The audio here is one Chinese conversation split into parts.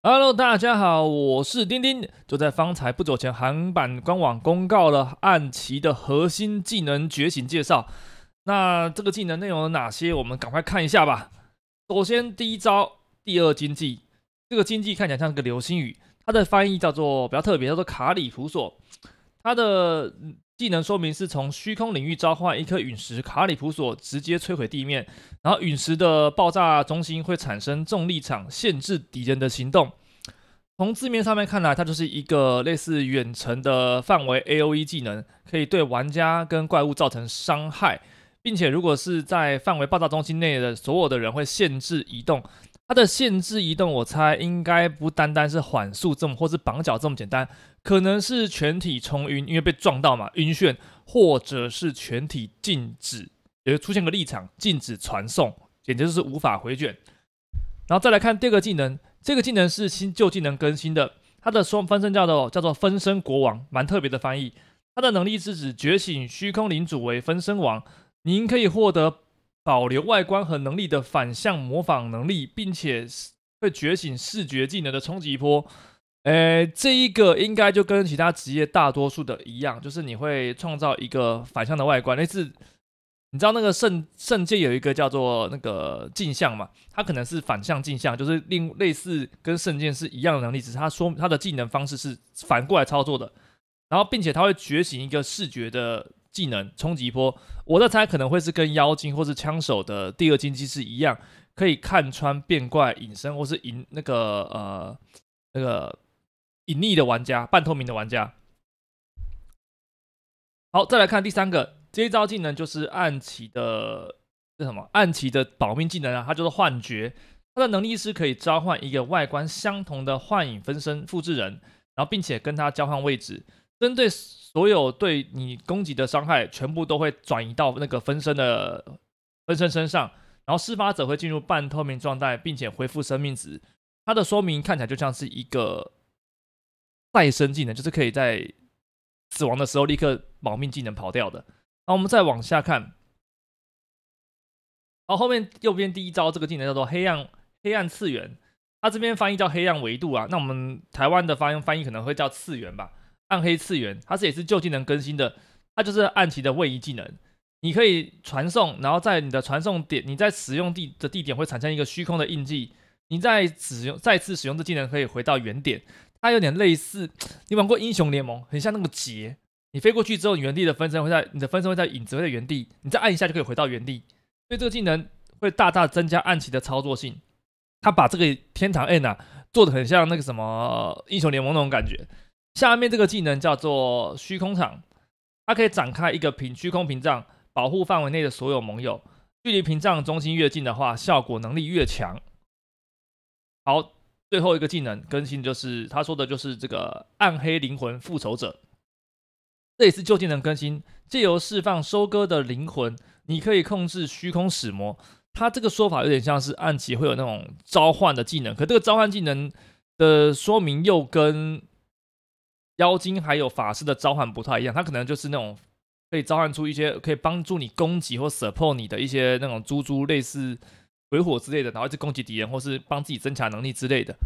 Hello，大家好，我是丁丁。就在方才不久前，韩版官网公告了暗棋的核心技能觉醒介绍。那这个技能内容有哪些？我们赶快看一下吧。首先，第一招，第二经济。这个经济看起来像个流星雨，它的翻译叫做比较特别，叫做卡里普索。它的技能说明是从虚空领域召唤一颗陨石卡里普索，直接摧毁地面，然后陨石的爆炸中心会产生重力场，限制敌人的行动。从字面上面看来，它就是一个类似远程的范围 AOE 技能，可以对玩家跟怪物造成伤害，并且如果是在范围爆炸中心内的所有的人会限制移动。它的限制移动，我猜应该不单单是缓速这么，或是绑脚这么简单，可能是全体冲晕，因为被撞到嘛晕眩，或者是全体静止，也就出现个立场，禁止传送，简直就是无法回卷。然后再来看第二个技能，这个技能是新旧技能更新的，它的双分身叫做叫做分身国王，蛮特别的翻译。它的能力是指觉醒虚空领主为分身王，您可以获得。保留外观和能力的反向模仿能力，并且会觉醒视觉技能的冲击波。呃，这一个应该就跟其他职业大多数的一样，就是你会创造一个反向的外观，类似你知道那个圣圣剑有一个叫做那个镜像嘛，它可能是反向镜像，就是另类似跟圣剑是一样的能力，只是它说它的技能方式是反过来操作的，然后并且它会觉醒一个视觉的。技能冲击波，我的猜可能会是跟妖精或者枪手的第二经济是一样，可以看穿、变怪、隐身或是隐那个呃那个隐匿的玩家、半透明的玩家。好，再来看第三个，这一招技能就是暗棋的这什么？暗棋的保命技能啊，它就是幻觉。它的能力是可以召唤一个外观相同的幻影分身复制人，然后并且跟他交换位置。针对所有对你攻击的伤害，全部都会转移到那个分身的分身身上，然后施法者会进入半透明状态，并且恢复生命值。它的说明看起来就像是一个再生技能，就是可以在死亡的时候立刻保命技能跑掉的。那我们再往下看，然后后面右边第一招这个技能叫做“黑暗黑暗次元”，它这边翻译叫“黑暗维度”啊，那我们台湾的发音翻译可能会叫“次元”吧。暗黑次元，它是也是旧技能更新的，它就是暗棋的位移技能。你可以传送，然后在你的传送点，你在使用地的地点会产生一个虚空的印记。你在使用再次使用这技能，可以回到原点。它有点类似，你玩过英雄联盟，很像那个劫。你飞过去之后，你原地的分身会在你的分身会在影子会在原地，你再按一下就可以回到原地。所以这个技能会大大增加暗棋的操作性。他把这个天堂 N 啊做的很像那个什么英雄联盟那种感觉。下面这个技能叫做虚空场，它可以展开一个屏虚空屏障，保护范围内的所有盟友。距离屏障中心越近的话，效果能力越强。好，最后一个技能更新就是，他说的就是这个暗黑灵魂复仇者，这也是旧技能更新，借由释放收割的灵魂，你可以控制虚空使魔。他这个说法有点像是暗棋会有那种召唤的技能，可这个召唤技能的说明又跟。妖精还有法师的召唤不太一样，他可能就是那种可以召唤出一些可以帮助你攻击或 support 你的一些那种猪猪，类似鬼火之类的，然后去攻击敌人或是帮自己增强能力之类的。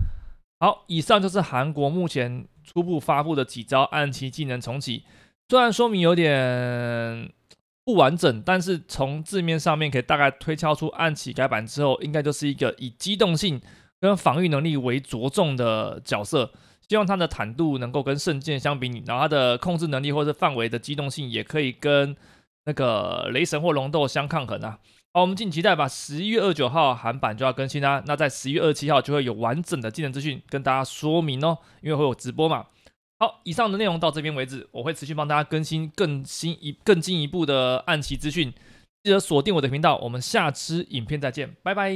好，以上就是韩国目前初步发布的几招暗器技能重启，虽然说明有点不完整，但是从字面上面可以大概推敲出暗器改版之后应该就是一个以机动性跟防御能力为着重的角色。希望它的坦度能够跟圣剑相比拟，然后它的控制能力或者范围的机动性也可以跟那个雷神或龙斗相抗衡啊。好，我们敬请期待吧。十一月二九号韩版就要更新啦，那在十一月二十七号就会有完整的技能资讯跟大家说明哦，因为会有直播嘛。好，以上的内容到这边为止，我会持续帮大家更新更新一更进一步的暗棋资讯，记得锁定我的频道。我们下次影片再见，拜拜。